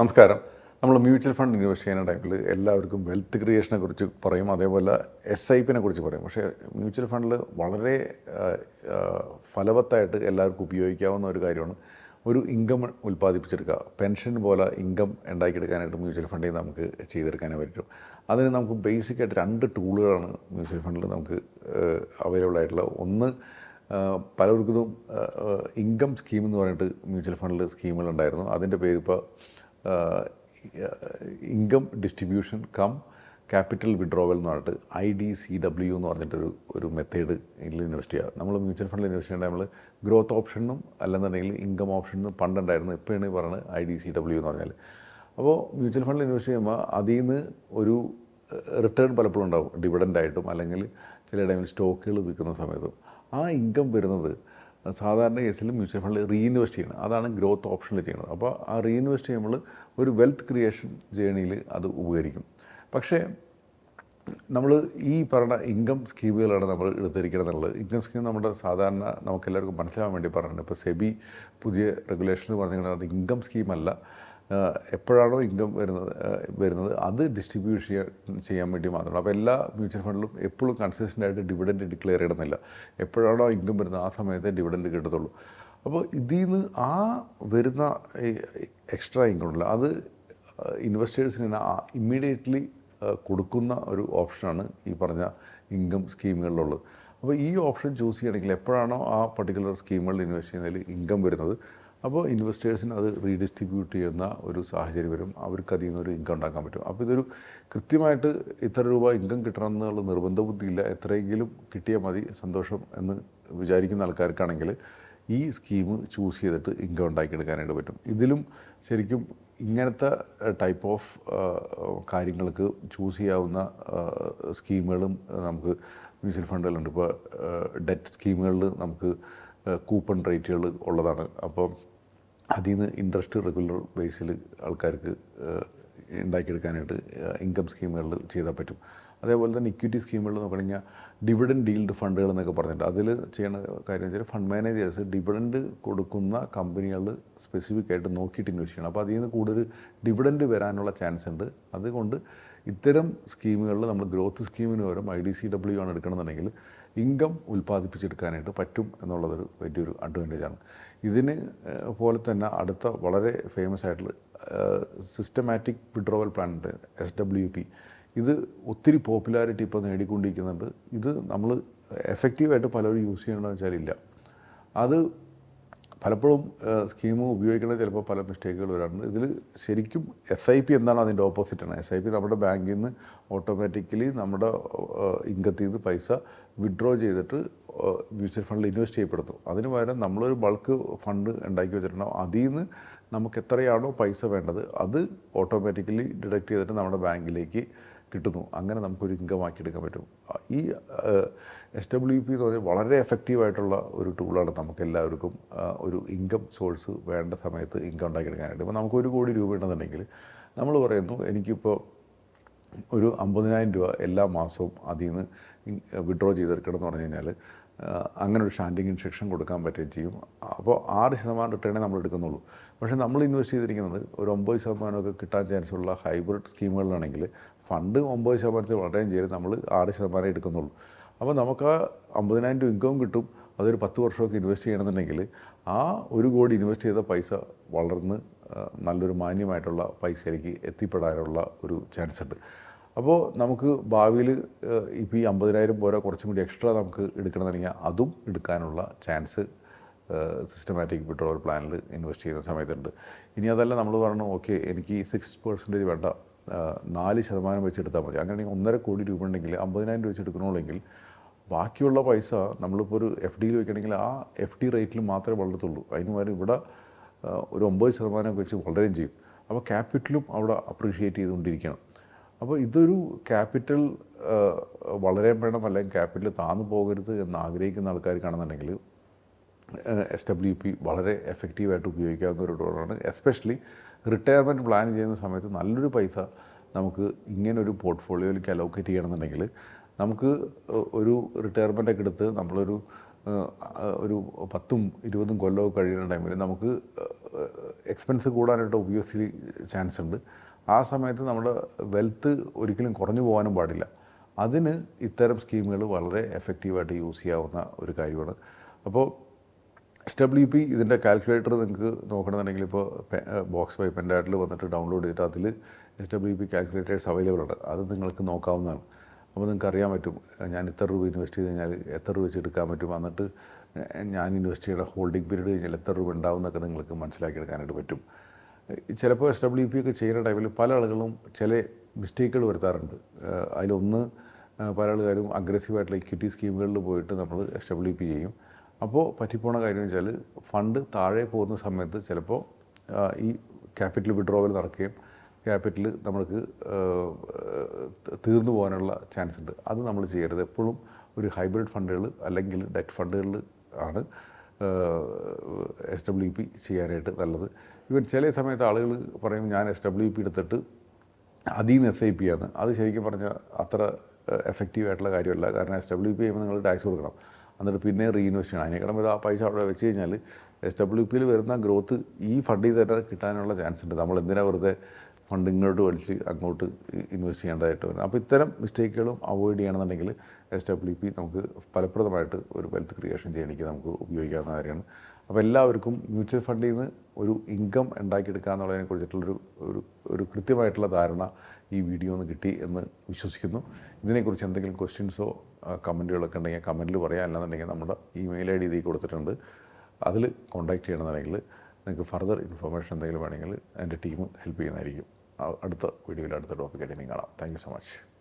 നമസ്കാരം നമ്മൾ mutual fund invest ചെയ്യുന്ന ടൈമിൽ എല്ലാവർക്കും വെൽത്ത് ക്രിയേഷനെ കുറിച്ച് പറയും അതേപോലെ എസ് ഐ പിനെ കുറിച്ച് പറയും പക്ഷേ മ്യൂച്വൽ ഫണ്ടിൽ വളരെ ഫലവത്തായിട്ട് എല്ലാവർക്കും ഉപയോഗിക്കാവുന്ന ഒരു കാര്യമാണ് ഒരു ഇൻകം ഉൽപ്പാദിപ്പിച്ചെടുക്കുക പെൻഷൻ പോലെ ഇൻകം ഉണ്ടാക്കിയെടുക്കാനായിട്ട് മ്യൂച്വൽ ഫണ്ടിൽ നമുക്ക് ചെയ്തെടുക്കാനേ പറ്റും അതിന് നമുക്ക് ബേസിക്കായിട്ട് രണ്ട് ടൂളുകളാണ് മ്യൂച്വൽ ഫണ്ടിൽ നമുക്ക് അവൈലബിൾ ആയിട്ടുള്ള ഒന്ന് പലർക്കും ഇൻകം സ്കീം എന്ന് പറഞ്ഞിട്ട് മ്യൂച്വൽ ഫണ്ടിൽ സ്കീമുകളുണ്ടായിരുന്നു അതിൻ്റെ പേരിപ്പോൾ income distribution cum capital withdrawal എന്ന് പറഞ്ഞിട്ട് ഐ ഡി സി ഡബ്ല്യു എന്ന് പറഞ്ഞിട്ടൊരു ഒരു മെത്തേഡ് ഇതിൽ ഇൻവെസ്റ്റ് ചെയ്യുക നമ്മൾ മ്യൂച്വൽ ഫണ്ടിൽ ഇൻവെസ്റ്റ് ചെയ്യേണ്ട നമ്മൾ ഗ്രോത്ത് ഓപ്ഷനും അല്ലെന്നുണ്ടെങ്കിൽ ഇൻകം ഓപ്ഷനും പണ്ടുണ്ടായിരുന്നു ഇപ്പോഴാണ് ഈ പറയുന്നത് ഐ ഡി സി ഡബ്ല്യു എന്ന് പറഞ്ഞാൽ അപ്പോൾ മ്യൂച്വൽ ഫണ്ടിൽ ഇൻവെസ്റ്റ് ചെയ്യുമ്പോൾ അതിൽ നിന്ന് ഒരു റിട്ടേൺ പലപ്പോഴും ഉണ്ടാവും ഡിവിഡൻ്റായിട്ടും അല്ലെങ്കിൽ ചില ടൈമിൽ സ്റ്റോക്കുകൾ വിൽക്കുന്ന സമയത്തും ആ ഇൻകം വരുന്നത് സാധാരണ കേസിൽ മ്യൂച്വൽ ഫണ്ടിൽ റീഇൻവെസ്റ്റ് ചെയ്യണം അതാണ് ഗ്രോത്ത് ഓപ്ഷനിൽ ചെയ്യണത് അപ്പോൾ ആ റീഇൻവെസ്റ്റ് ചെയ്യുമ്പോൾ ഒരു വെൽത്ത് ക്രിയേഷൻ ജേണിയിൽ അത് ഉപകരിക്കും പക്ഷേ നമ്മൾ ഈ പറഞ്ഞ ഇൻകം സ്കീമുകളാണ് നമ്മൾ എടുത്തിരിക്കണം എന്നുള്ളത് ഇൻകം സ്കീം നമ്മുടെ സാധാരണ നമുക്കെല്ലാവർക്കും മനസ്സിലാവാൻ വേണ്ടി പറഞ്ഞിട്ടുണ്ട് ഇപ്പോൾ സെബി പുതിയ റെഗുലേഷനിൽ പറഞ്ഞിരിക്കുന്നത് അത് ഇൻകം സ്കീമല്ല എപ്പോഴാണോ ഇൻകം വരുന്നത് വരുന്നത് അത് ഡിസ്ട്രിബ്യൂട്ട് ചെയ്യാൻ ചെയ്യാൻ വേണ്ടി മാത്രമാണ് അപ്പോൾ എല്ലാ മ്യൂച്വൽ ഫണ്ടിലും എപ്പോഴും കൺസിസ്റ്റൻ്റ് ആയിട്ട് ഡിവിഡൻഡ് ഡിക്ലെയർ ചെയ്യണമെന്നില്ല എപ്പോഴാണോ ഇൻകം വരുന്നത് ആ സമയത്തെ ഡിവിഡൻഡ് കിട്ടത്തുള്ളൂ അപ്പോൾ ഇതിൽ നിന്ന് ആ വരുന്ന എക്സ്ട്രാ ഇൻകം ഉണ്ടല്ലോ അത് ഇൻവെസ്റ്റേഴ്സിന് ഇമ്മീഡിയറ്റ്ലി കൊടുക്കുന്ന ഒരു ഓപ്ഷനാണ് ഈ പറഞ്ഞ ഇൻകം സ്കീമുകളിലുള്ളത് അപ്പോൾ ഈ ഓപ്ഷൻ ചൂസ് ചെയ്യണമെങ്കിൽ എപ്പോഴാണോ ആ പർട്ടിക്കുലർ സ്കീമുകളിൽ ഇൻവെസ്റ്റ് ചെയ്യുന്നതിൽ ഇൻകം വരുന്നത് അപ്പോൾ ഇൻവെസ്റ്റേഴ്സിന് അത് റീഡിസ്ട്രിബ്യൂട്ട് ചെയ്യുന്ന ഒരു സാഹചര്യം വരും അവർക്ക് അതിൽ നിന്നൊരു ഇൻകം ഉണ്ടാക്കാൻ പറ്റും അപ്പോൾ ഇതൊരു കൃത്യമായിട്ട് ഇത്ര രൂപ ഇൻകം കിട്ടണം എന്നുള്ള നിർബന്ധ ബുദ്ധിയില്ല എത്രയെങ്കിലും കിട്ടിയാൽ മതി സന്തോഷം എന്ന് വിചാരിക്കുന്ന ആൾക്കാർക്കാണെങ്കിൽ ഈ സ്കീം ചൂസ് ചെയ്തിട്ട് ഇൻകം ഉണ്ടാക്കിയെടുക്കാനായിട്ട് പറ്റും ഇതിലും ശരിക്കും ഇങ്ങനത്തെ ടൈപ്പ് ഓഫ് കാര്യങ്ങൾക്ക് ചൂസ് ചെയ്യാവുന്ന സ്കീമുകളും നമുക്ക് മ്യൂച്വൽ ഫണ്ടുകളുണ്ട് ഇപ്പോൾ ഡെറ്റ് സ്കീമുകളിൽ നമുക്ക് കൂപ്പൺ റേറ്റുകൾ ഉള്ളതാണ് അപ്പോൾ അതിൽ നിന്ന് ഇൻട്രസ്റ്റ് റെഗുലർ ബേസിൽ ആൾക്കാർക്ക് ഉണ്ടാക്കിയെടുക്കാനായിട്ട് ഇൻകം സ്കീമുകളിൽ ചെയ്താൽ പറ്റും അതേപോലെ തന്നെ ഇക്വിറ്റി സ്കീമുകൾ നോക്കി കഴിഞ്ഞാൽ ഡിവിഡൻഡ് ഡീൽഡ് ഫണ്ടുകൾ എന്നൊക്കെ പറഞ്ഞിട്ട് അതിൽ ചെയ്യുന്ന കാര്യം വെച്ചാൽ ഫണ്ട് മാനേജേഴ്സ് ഡിവിഡൻഡ് കൊടുക്കുന്ന കമ്പനികൾ സ്പെസിഫിക് ആയിട്ട് നോക്കിയിട്ട് ഇൻവെസ്റ്റ് ചെയ്യണം അപ്പോൾ അതിൽ നിന്ന് കൂടുതൽ ഡിവിഡൻഡ് വരാനുള്ള ചാൻസ് ഉണ്ട് അതുകൊണ്ട് ഇത്തരം സ്കീമുകളിൽ നമ്മൾ ഗ്രോത്ത് സ്കീമിന് പകരം ഐ ഡി സി ഡബ്ല്യു ആണ് എടുക്കണമെന്നുണ്ടെങ്കിൽ ഇൻകം ഉൽപ്പാദിപ്പിച്ചെടുക്കാനായിട്ട് പറ്റും എന്നുള്ളതൊരു വലിയൊരു അഡ്വാൻറ്റേജാണ് ഇതിന് പോലെ തന്നെ അടുത്ത വളരെ ഫേമസ് ആയിട്ടുള്ള സിസ്റ്റമാറ്റിക് വിഡ്രോവൽ പ്ലാൻ ഉണ്ട് എസ് ഡബ്ല്യു പി ഇത് ഒത്തിരി പോപ്പുലാരിറ്റി ഇപ്പോൾ നേടിക്കൊണ്ടിരിക്കുന്നുണ്ട് ഇത് നമ്മൾ എഫക്റ്റീവായിട്ട് പലരും യൂസ് ചെയ്യണമെന്ന് ഇല്ല അത് പലപ്പോഴും സ്കീം ഉപയോഗിക്കണമെങ്കിൽ ചിലപ്പോൾ പല മിസ്റ്റേക്കുകൾ വരാറുണ്ട് ഇതിൽ ശരിക്കും എസ് ഐ പി എന്താണ് അതിൻ്റെ ഓപ്പോസിറ്റാണ് എസ് ഐ പി നമ്മുടെ ബാങ്കിൽ നിന്ന് ഓട്ടോമാറ്റിക്കലി നമ്മുടെ ഇൻകത്തിൽ നിന്ന് പൈസ വിഡ്രോ ചെയ്തിട്ട് മ്യൂച്വൽ ഫണ്ടിൽ ഇൻവെസ്റ്റ് ചെയ്യപ്പെടുന്നു അതിന് പകരം നമ്മളൊരു ബൾക്ക് ഫണ്ട് ഉണ്ടാക്കി വെച്ചിട്ടുണ്ടാവും അതിൽ നിന്ന് നമുക്ക് എത്രയാണോ പൈസ വേണ്ടത് അത് ഓട്ടോമാറ്റിക്കലി ഡിഡക്റ്റ് ചെയ്തിട്ട് നമ്മുടെ ബാങ്കിലേക്ക് കിട്ടുന്നു അങ്ങനെ നമുക്കൊരു ഇൻകമാക്കി എടുക്കാൻ പറ്റും ഈ എസ് ഡബ്ല്യു പി എന്ന് പറഞ്ഞാൽ വളരെ എഫക്റ്റീവായിട്ടുള്ള ഒരു ടൂളാണ് നമുക്കെല്ലാവർക്കും ഒരു ഇൻകം സോഴ്സ് വേണ്ട സമയത്ത് ഇൻകം ഉണ്ടാക്കിയെടുക്കാനായിട്ട് ഇപ്പോൾ നമുക്ക് ഒരു കോടി രൂപ ഉണ്ടെന്നുണ്ടെങ്കിൽ നമ്മൾ പറയുന്നു എനിക്കിപ്പോൾ ഒരു അമ്പതിനായിരം രൂപ എല്ലാ മാസവും അതിൽ നിന്ന് വിഡ്രോ ചെയ്തെടുക്കണം എന്ന് പറഞ്ഞു കഴിഞ്ഞാൽ അങ്ങനെ ഒരു ഷാൻഡിങ് ഇൻജെക്ഷൻ കൊടുക്കാൻ പറ്റുകയും ചെയ്യും അപ്പോൾ ആറ് ശതമാനം റിട്ടേണേ നമ്മൾ എടുക്കുന്നുള്ളൂ പക്ഷേ നമ്മൾ ഇൻവെസ്റ്റ് ചെയ്തിരിക്കുന്നത് ഒരു ഒമ്പത് ശതമാനമൊക്കെ കിട്ടാൻ ചാൻസ് ഉള്ള ഹൈബ്രിഡ് സ്കീമുകളിലാണെങ്കിൽ ഫണ്ട് ഒമ്പത് ശതമാനത്തിൽ വളരെയും ചെയ്ത് നമ്മൾ ആറ് ശതമാനം എടുക്കുന്നുള്ളൂ അപ്പോൾ നമുക്ക് ആ അമ്പതിനായിരം രൂപ ഇൻകം കിട്ടും അതൊരു പത്ത് വർഷമൊക്കെ ഇൻവെസ്റ്റ് ചെയ്യണമെന്നുണ്ടെങ്കിൽ ആ ഒരു കോടി ഇൻവെസ്റ്റ് ചെയ്ത പൈസ വളർന്ന് നല്ലൊരു മാന്യമായിട്ടുള്ള പൈസയിലേക്ക് എത്തിപ്പെടാനുള്ള ഒരു ചാൻസ് ഉണ്ട് അപ്പോൾ നമുക്ക് ഭാവിയിൽ ഇപ്പോൾ ഈ അമ്പതിനായിരം പോലെ കുറച്ചും കൂടി എക്സ്ട്രാ നമുക്ക് എടുക്കണമെന്നുണ്ടെങ്കിൽ അതും എടുക്കാനുള്ള ചാൻസ് സിസ്റ്റമാറ്റിക് വിഡ്രോവൽ പ്ലാനിൽ ഇൻവെസ്റ്റ് ചെയ്യുന്ന സമയത്തുണ്ട് ഇനി അതല്ല നമ്മൾ പറഞ്ഞു ഓക്കെ എനിക്ക് സിക്സ് പെർസെൻറ്റേജ് വേണ്ട നാല് ശതമാനം വെച്ച് എടുത്താൽ മതി അങ്ങനെ ഒന്നര കോടി രൂപ ഉണ്ടെങ്കിൽ അമ്പതിനായിരം രൂപ വെച്ച് എടുക്കണമെങ്കിൽ ബാക്കിയുള്ള പൈസ നമ്മളിപ്പോൾ ഒരു എഫ് ഡിയിൽ വെക്കണമെങ്കിൽ ആ എഫ് ഡി റേറ്റിൽ മാത്രമേ വളർത്തുള്ളൂ അതിന് പകരം ഇവിടെ ഒരു ഒമ്പത് ശതമാനമൊക്കെ വെച്ച് വളരുകയും ചെയ്യും അപ്പോൾ ക്യാപിറ്റലും അവിടെ അപ്രീഷിയേറ്റ് ചെയ്തുകൊണ്ടിരിക്കണം അപ്പോൾ ഇതൊരു ക്യാപിറ്റൽ വളരെ വേണം അല്ലെങ്കിൽ ക്യാപിറ്റൽ താന്നു പോകരുത് എന്ന് ആഗ്രഹിക്കുന്ന ആൾക്കാർക്കാണെന്നുണ്ടെങ്കിൽ എസ് ഡബ്ല്യു പി വളരെ എഫക്റ്റീവായിട്ട് ഉപയോഗിക്കാവുന്ന ഒരു ടൂളാണ് എസ്പെഷ്യലി റിട്ടയർമെൻറ്റ് പ്ലാൻ ചെയ്യുന്ന സമയത്ത് നല്ലൊരു പൈസ നമുക്ക് ഇങ്ങനൊരു പോർട്ട്ഫോളിയോയിലേക്ക് അലോക്കേറ്റ് ചെയ്യണമെന്നുണ്ടെങ്കിൽ നമുക്ക് ഒരു റിട്ടയർമെൻറ്റൊക്കെ എടുത്ത് നമ്മളൊരു ഒരു പത്തും ഇരുപതും കൊല്ലവും കഴിയുന്ന ടൈമിൽ നമുക്ക് എക്സ്പെൻസ് കൂടാനായിട്ട് ഒബ്വിയസ്ലി ചാൻസ് ഉണ്ട് ആ സമയത്ത് നമ്മുടെ വെൽത്ത് ഒരിക്കലും കുറഞ്ഞു പോകാനും പാടില്ല അതിന് ഇത്തരം സ്കീമുകൾ വളരെ എഫക്റ്റീവായിട്ട് യൂസ് ചെയ്യാവുന്ന ഒരു കാര്യമാണ് അപ്പോൾ എസ് ഡബ്ല്യു പി ഇതിൻ്റെ കാൽക്കുലേറ്റർ നിങ്ങൾക്ക് നോക്കണമെന്നുണ്ടെങ്കിൽ ഇപ്പോൾ ബോക്സ് ബൈ പെൻഡായിട്ടിൽ വന്നിട്ട് ഡൗൺലോഡ് ചെയ്തിട്ട് അതിൽ S W P calculators available ആണ് അത് നിങ്ങൾക്ക് നോക്കാവുന്നതാണ് അപ്പോൾ നിങ്ങൾക്ക് അറിയാൻ പറ്റും ഞാൻ ഇത്ര രൂപ ഇൻവെസ്റ്റ് ചെയ്ത് കഴിഞ്ഞാൽ എത്ര രൂപ വെച്ച് എടുക്കാൻ പറ്റും എന്നിട്ട് ഞാൻ ഇൻവെസ്റ്റ് ചെയ്യുന്ന ഹോൾഡിംഗ് പീരീഡ് കഴിഞ്ഞാൽ എത്ര രൂപ ഉണ്ടാവും എന്നൊക്കെ നിങ്ങൾക്ക് മനസ്സിലാക്കിയെടുക്കാനായിട്ട് പറ്റും ചിലപ്പോൾ എസ് ഡബ്ല്യു പി ഒക്കെ ചെയ്യുന്ന ടൈമിൽ പല ആളുകളും ചില മിസ്റ്റേക്കുകൾ വരുത്താറുണ്ട് അതിലൊന്ന് പല ആൾക്കാരും അഗ്രസീവായിട്ടുള്ള ഇക്വിറ്റി സ്കീമുകളിൽ പോയിട്ട് നമ്മൾ എസ് ഡബ്ല്യു പി ചെയ്യും അപ്പോൾ പറ്റിപ്പോണ കാര്യം വെച്ചാൽ ഫണ്ട് താഴെ പോകുന്ന സമയത്ത് ചിലപ്പോൾ ഈ ക്യാപിറ്റൽ വിഡ്രോവൽ നടക്കുകയും ക്യാപിറ്റൽ നമ്മൾക്ക് തീർന്നു പോകാനുള്ള ചാൻസ് ഉണ്ട് അത് നമ്മൾ ചെയ്യരുത് എപ്പോഴും ഒരു ഹൈബ്രിഡ് ഫണ്ടുകൾ അല്ലെങ്കിൽ ഡെറ്റ് ഫണ്ടുകളിൽ ആണ് എസ് ഡബ്ല്യു പി ചെയ്യാനായിട്ട് നല്ലത് ഇവൻ ചില സമയത്ത് ആളുകൾ പറയും ഞാൻ എസ് ഡബ്ല്യു പി എടുത്തിട്ട് അതിൽ നിന്ന് എസ് ഐ പി ആണ് അത് ശരിക്കും പറഞ്ഞാൽ അത്ര എഫക്റ്റീവ് ആയിട്ടുള്ള കാര്യമല്ല കാരണം എസ് ഡബ്ല്യു പി ചെയ്യുമ്പോൾ നിങ്ങൾ ടാക്സ് കൊടുക്കണം എന്നിട്ട് പിന്നെ റീഇൻവെസ്റ്റ് ചെയ്യണം അതിനേക്കാളും ഇത് ആ പൈസ അവിടെ വെച്ച് കഴിഞ്ഞാൽ എസ് ഡബ്ല്യു പിയിൽ വരുന്ന ഗ്രോത്ത് ഈ ഫണ്ടിൽ തന്നെ കിട്ടാനുള്ള ചാൻസ് ഉണ്ട് നമ്മൾ എന്തിനാണ് വെറുതെ ഫണ്ടിങ്ങോട്ട് വലിച്ച് അങ്ങോട്ട് ഇൻവെസ്റ്റ് ചെയ്യേണ്ടതായിട്ട് വരുന്നത് അപ്പോൾ ഇത്തരം മിസ്റ്റേക്കുകളും അവോയ്ഡ് ചെയ്യണമെന്നുണ്ടെങ്കിൽ എസ് ഡബ്ല്യു പി നമുക്ക് ഫലപ്രദമായിട്ട് ഒരു വെൽത്ത് ക്രിയേഷൻ ചെയ്യണമെങ്കിൽ നമുക്ക് ഉപയോഗിക്കാവുന്ന കാര്യമാണ് അപ്പോൾ എല്ലാവർക്കും മ്യൂച്വൽ ഫണ്ടിൽ നിന്ന് ഒരു ഇൻകം ഉണ്ടാക്കിയെടുക്കുക എന്നുള്ളതിനെ കുറിച്ചിട്ടുള്ളൊരു ഒരു ഒരു കൃത്യമായിട്ടുള്ള ധാരണ ഈ വീഡിയോ ഒന്ന് കിട്ടി എന്ന് വിശ്വസിക്കുന്നു ഇതിനെക്കുറിച്ച് എന്തെങ്കിലും ക്വസ്റ്റ്യൻസോ കമൻറ്റുകളൊക്കെ ഉണ്ടെങ്കിൽ കമൻറ്റിൽ പറയാം അല്ലാന്നുണ്ടെങ്കിൽ നമ്മുടെ ഇമെയിൽ ഐ ഡി ഇതിൽ കൊടുത്തിട്ടുണ്ട് അതിൽ കോൺടാക്റ്റ് ചെയ്യണമെന്നുണ്ടെങ്കിൽ നിങ്ങൾക്ക് ഫർദർ ഇൻഫർമേഷൻ എന്തെങ്കിലും വേണമെങ്കിൽ എൻ്റെ ടീം ഹെൽപ്പ് ചെയ്യുന്നതായിരിക്കും അടുത്ത വീഡിയോയിൽ അടുത്ത ടോപ്പിക്കായിട്ട് ഇനി കാണാം താങ്ക് സോ മച്ച്